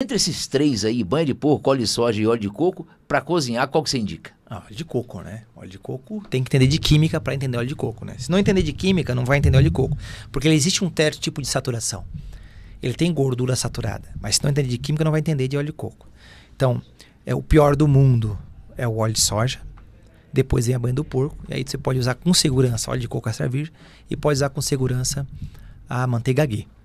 Entre esses três aí, banha de porco, óleo de soja e óleo de coco, para cozinhar, qual que você indica? Ah, óleo de coco, né? Óleo de coco tem que entender de química para entender óleo de coco, né? Se não entender de química, não vai entender óleo de coco, porque ele existe um certo tipo de saturação. Ele tem gordura saturada, mas se não entender de química, não vai entender de óleo de coco. Então, é o pior do mundo é o óleo de soja, depois vem a banha do porco, e aí você pode usar com segurança óleo de coco extra virgem e pode usar com segurança a manteiga ghee.